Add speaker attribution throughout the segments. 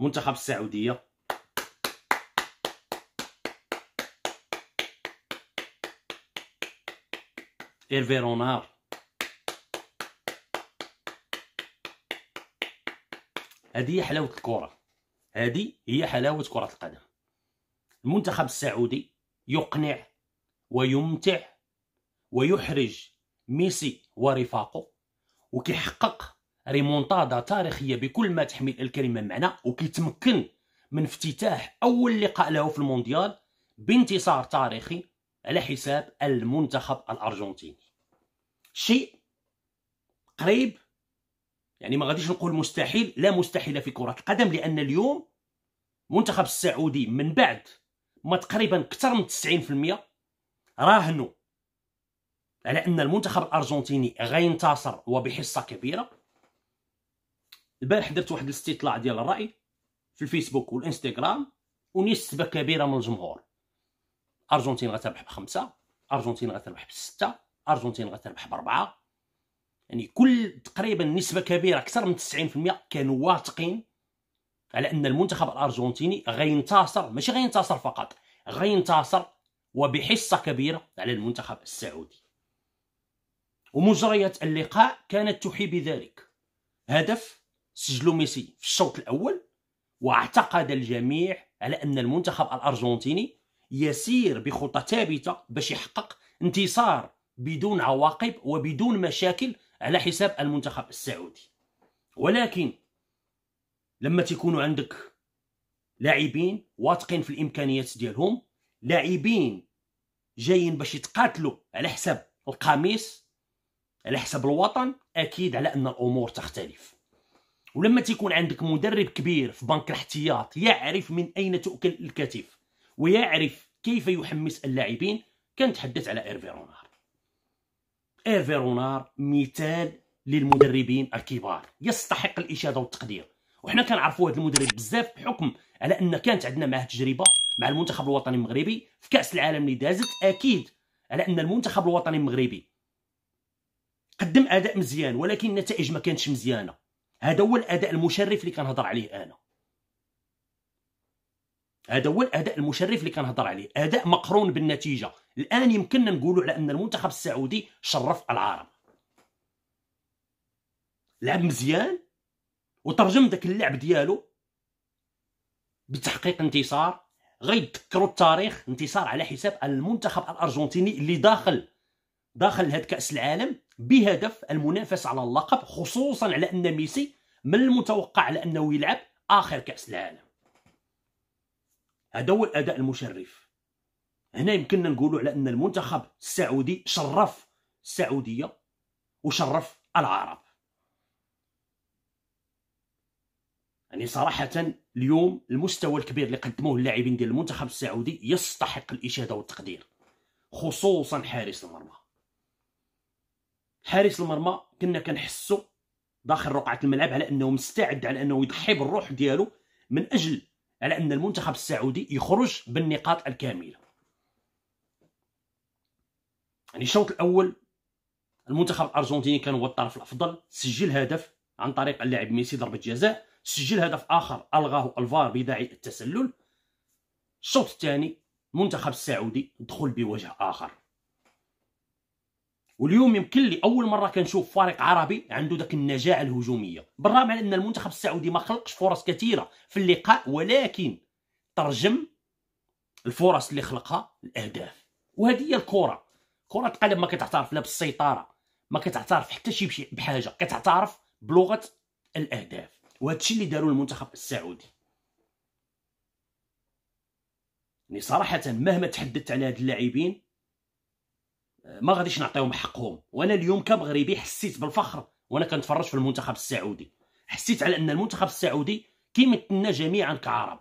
Speaker 1: منتخب السعوديه ايرفي رونار هذه هي حلاوه الكره هذه هي حلاوه كره القدم المنتخب السعودي يقنع ويمتع ويحرج ميسي ورفاقه وكيحقق ريمونتادا تاريخيه بكل ما تحمل الكلمه معنى وكيتمكن من افتتاح اول لقاء له في المونديال بانتصار تاريخي على حساب المنتخب الارجنتيني شيء قريب يعني ما غاديش نقول مستحيل لا مستحيل في كره القدم لان اليوم المنتخب السعودي من بعد ما تقريبا اكثر من 90% راهنوا على ان المنتخب الارجنتيني غينتصر وبحصه كبيره البارح درت واحد الاستطلاع ديال الراي في الفيسبوك والانستغرام ونسبه كبيره من الجمهور ارجنتين غتربح بخمسه ارجنتين غتربح بسته ارجنتين غتربح باربعه يعني كل تقريبا نسبه كبيره اكثر من 90% كانوا واثقين على ان المنتخب الارجنتيني غينتصر ماشي غينتصر فقط غينتصر وبحصه كبيره على المنتخب السعودي ومجريات اللقاء كانت تحيي بذلك هدف سجلو ميسي في الشوط الاول واعتقد الجميع على ان المنتخب الارجنتيني يسير بخطى ثابته باش يحقق انتصار بدون عواقب وبدون مشاكل على حساب المنتخب السعودي ولكن لما تكون عندك لاعبين واثقين في الامكانيات ديالهم لاعبين جايين باش يتقاتلوا على حساب القميص على حساب الوطن اكيد على ان الامور تختلف ولما تيكون عندك مدرب كبير في بنك الاحتياط يعرف من أين تؤكل الكتف ويعرف كيف يحمس اللاعبين كنتحدث على إيرفي رونار إيرفي رونار مثال للمدربين الكبار يستحق الإشادة والتقدير وحنا كنعرفوا هذا المدرب بزاف بحكم على أن كانت عندنا معاه تجربة مع المنتخب الوطني المغربي في كأس العالم اللي دازت أكيد على أن المنتخب الوطني المغربي قدم أداء مزيان ولكن النتائج ما كانتش مزيانة هذا هو الاداء المشرف اللي كنهضر عليه انا هذا هو الاداء المشرف اللي كنهضر عليه اداء مقرون بالنتيجه الان يمكننا نقولوا على ان المنتخب السعودي شرف العرب لعب مزيان وترجم داك اللعب ديالو بتحقيق انتصار غيتذكروا التاريخ انتصار على حساب المنتخب الارجنتيني اللي داخل داخل هاد كاس العالم بهدف المنافسه على اللقب خصوصا على ان ميسي من المتوقع على انه يلعب اخر كاس العالم هذا هو الاداء المشرف هنا يمكننا نقولوا على ان المنتخب السعودي شرف السعوديه وشرف العرب يعني صراحة اليوم المستوى الكبير اللي قدموه اللاعبين ديال المنتخب السعودي يستحق الإشادة والتقدير خصوصا حارس المرمى حارس المرمى كنا كنحسو داخل رقعه الملعب على انه مستعد على انه يضحي بالروح ديالو من اجل على ان المنتخب السعودي يخرج بالنقاط الكامله يعني الشوط الاول المنتخب الارجنتيني كان هو الطرف الافضل سجل هدف عن طريق اللاعب ميسي ضربه جزاء سجل هدف اخر الغاه الفار بداعي التسلل الشوط الثاني المنتخب السعودي دخل بوجه اخر واليوم يمكن لي اول مره كنشوف فريق عربي عنده داك النجاعه الهجوميه بالرغم على ان المنتخب السعودي ما خلقش فرص كثيره في اللقاء ولكن ترجم الفرص اللي خلقها الاهداف وهذه هي الكره كره القدم ما كتعترف لا بالسيطره ما كتعترف حتى شي بحاجه كتعترف بلغه الاهداف وهذا الشيء اللي داروا المنتخب السعودي يعني صراحه مهما تحدثت على هاد اللاعبين ما غاديش نعطيهم حقهم وانا اليوم كمغربي حسيت بالفخر وانا كنتفرج في المنتخب السعودي حسيت على ان المنتخب السعودي كيمثلنا جميعا كعرب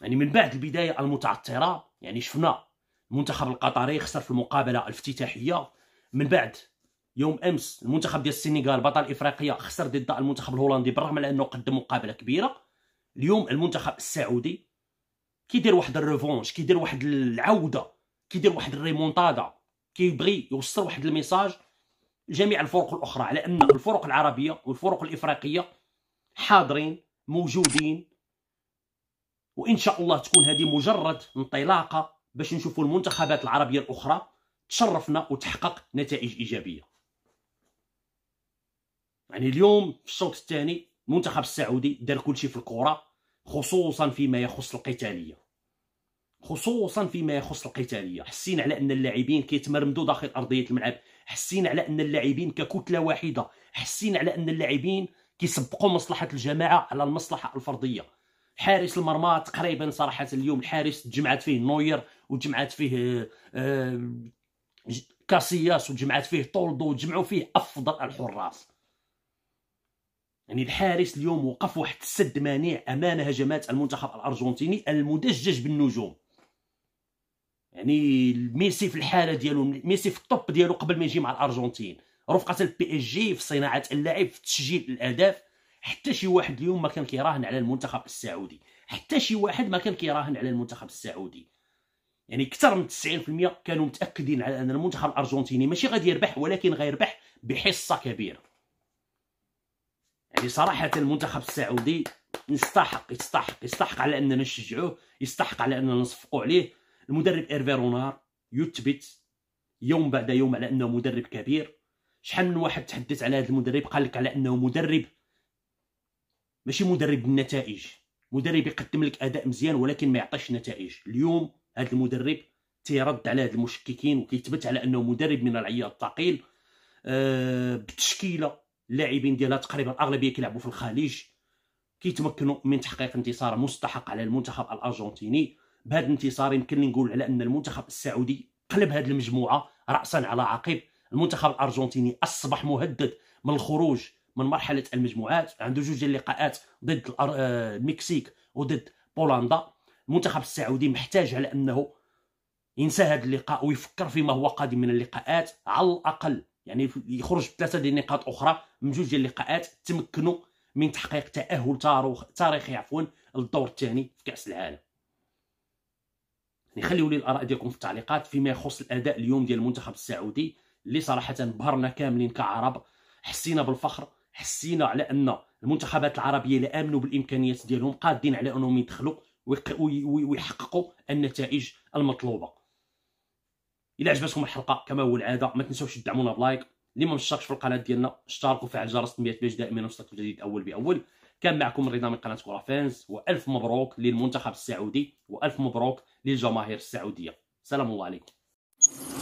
Speaker 1: يعني من بعد البدايه المتعثره يعني شفنا المنتخب القطري خسر في المقابله الافتتاحيه من بعد يوم امس المنتخب ديال السنغال بطل افريقيا خسر ضد المنتخب الهولندي بالرغم على انه قدم مقابله كبيره اليوم المنتخب السعودي كيدير واحد الريفونش كيدير واحد العوده كيدير واحد الريمونتادا كيبغي يوصل واحد الميساج لجميع الفرق الاخرى على ان الفرق العربيه والفرق الافريقيه حاضرين موجودين وان شاء الله تكون هذه مجرد انطلاقه باش نشوفوا المنتخبات العربيه الاخرى تشرفنا وتحقق نتائج ايجابيه يعني اليوم في الشوط الثاني المنتخب السعودي دار كلشي في الكره خصوصا فيما يخص القتاليه خصوصا فيما يخص القتاليه حسينا على ان اللاعبين كيتمرمدوا داخل ارضيه الملعب حسينا على ان اللاعبين ككتله واحده حسينا على ان اللاعبين كيسبقوا مصلحه الجماعه على المصلحه الفرديه حارس المرمى تقريبا صراحه اليوم الحارس جمعت فيه نوير وجمعت فيه آه، كاسياس وجمعت فيه طولدو وجمعوا فيه افضل الحراس يعني الحارس اليوم وقف واحد السد مانع امام هجمات المنتخب الارجنتيني المدجج بالنجوم يعني ميسي في الحاله ديالو ميسي في الطب ديالو قبل ما يجي مع الارجنتين رفقه البي اس جي في صناعه اللاعب في تسجيل الاهداف حتى شي واحد اليوم ما كان كيراهن على المنتخب السعودي حتى شي واحد ما كان كيراهن على المنتخب السعودي يعني اكثر من 90% كانوا متاكدين على ان المنتخب الارجنتيني ماشي غادي يربح ولكن غيربح بحصه كبيره يعني صراحه المنتخب السعودي يستحق يستحق يستحق على اننا نشجعوه يستحق على اننا نصفقوا عليه المدرب ايرفي رونار يثبت يوم بعد يوم على انه مدرب كبير شحال من واحد تحدث على هذا المدرب قال لك على انه مدرب ماشي مدرب النتائج مدرب يقدم لك اداء مزيان ولكن ما يعطيش نتائج اليوم هذا المدرب تيرد على هذا المشككين وكيثبت على انه مدرب من العيار الثقيل أه بتشكيله اللاعبين ديالها تقريبا الاغلبيه كيلعبوا في الخليج كيتمكنوا من تحقيق انتصار مستحق على المنتخب الارجنتيني بهذا الانتصار يمكن نقول على ان المنتخب السعودي قلب هذه المجموعه راسا على عقب المنتخب الارجنتيني اصبح مهدد من الخروج من مرحله المجموعات عنده جوج اللقاءات ضد المكسيك آه، وضد بولندا المنتخب السعودي محتاج على انه ينسى هذا اللقاء ويفكر فيما هو قادم من اللقاءات على الاقل يعني يخرج بثلاثه ديال النقاط اخرى من جوج ديال اللقاءات تمكنوا من تحقيق تاهل تاريخي عفوا للدور الثاني في كاس العالم يعني خليوا لي الاراء ديالكم في التعليقات فيما يخص الاداء اليوم ديال المنتخب السعودي اللي صراحه بهرنا كاملين كعرب حسينا بالفخر حسينا على ان المنتخبات العربيه اللي امنوا بالامكانيات ديالهم قادين على انهم يدخلوا ويحققوا النتائج المطلوبه الى عجبتكم الحلقه كما هو العاده ما تنساوش تدعمونا بلايك اللي ما مشتركش في القناه ديالنا اشتركوا فعل جرس التنبيهات باش دائما يوصلك الجديد اول باول كان معكم رضا من قناه كره فانز والف مبروك للمنتخب السعودي والف مبروك للجماهير السعوديه سلام الله عليكم